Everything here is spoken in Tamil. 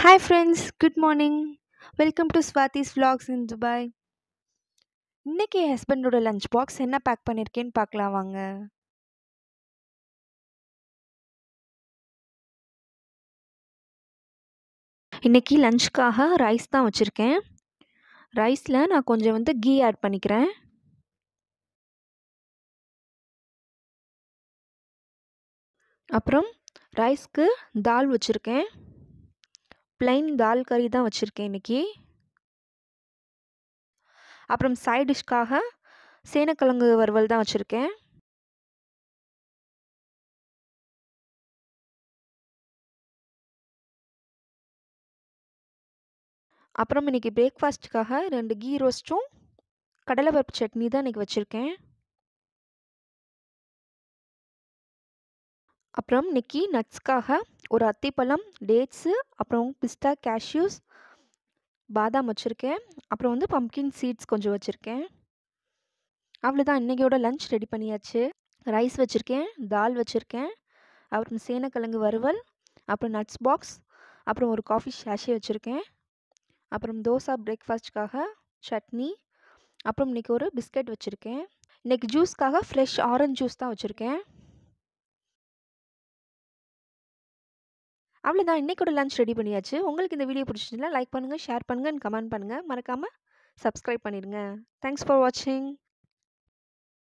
hi friends good morning welcome to Swathi's vlogs in Dubai இன்றைக்கி என் ஹஸ்பண்டோட லஞ்ச் பாக்ஸ் என்ன பேக் பண்ணியிருக்கேன்னு பார்க்கலாம் வாங்க இன்றைக்கி லஞ்சுக்காக ரைஸ் தான் வச்சுருக்கேன் ரைஸில் நான் கொஞ்சம் வந்து கீ ஆட் பண்ணிக்கிறேன் அப்புறம் ரைஸ்க்கு தால் வச்சுருக்கேன் பிளைன் தால் கறி தான் வச்சுருக்கேன் இன்றைக்கி அப்புறம் சைட் டிஷ்க்காக சேனக்கிழங்கு வறுவல் தான் வச்சுருக்கேன் அப்புறம் இன்றைக்கி பிரேக்ஃபாஸ்ட்டுக்காக ரெண்டு கீ ரோஸ்ட்டும் கடலைப்பருப்பு சட்னி தான் இன்றைக்கி வச்சுருக்கேன் அப்புறம் இன்றைக்கி நட்ஸ்க்காக ஒரு அத்திப்பழம் டேட்ஸு அப்புறம் பிஸ்டா கேஷ்யூஸ் பாதாம் வச்சுருக்கேன் அப்புறம் வந்து பம்கின் சீட்ஸ் கொஞ்சம் வச்சுருக்கேன் அவ்வளோதான் இன்றைக்கியோட லஞ்ச் ரெடி பண்ணியாச்சு ரைஸ் வச்சுருக்கேன் தால் வச்சுருக்கேன் அப்புறம் சேனக்கிழங்கு வறுவல் அப்புறம் நட்ஸ் பாக்ஸ் அப்புறம் ஒரு காஃபி ஷேஷே வச்சுருக்கேன் அப்புறம் தோசா பிரேக்ஃபாஸ்ட்டுக்காக சட்னி அப்புறம் இன்றைக்கி ஒரு பிஸ்கட் வச்சுருக்கேன் இன்றைக்கி ஜூஸ்க்காக ஃப்ரெஷ் ஆரஞ்ச் ஜூஸ் தான் வச்சுருக்கேன் அவ்வளோதான் இன்னைக்கூட லஞ்ச் ரெடி பண்ணியாச்சு உங்களுக்கு இந்த வீடியோ பிடிச்சிருந்தா லைக் பண்ணுங்கள் ஷேர் பண்ணுங்கள் கமெண்ட் பண்ணுங்கள் மறக்காமல் சப்ஸ்கிரைப் பண்ணிடுங்க தேங்க்ஸ் ஃபார் வாட்சிங்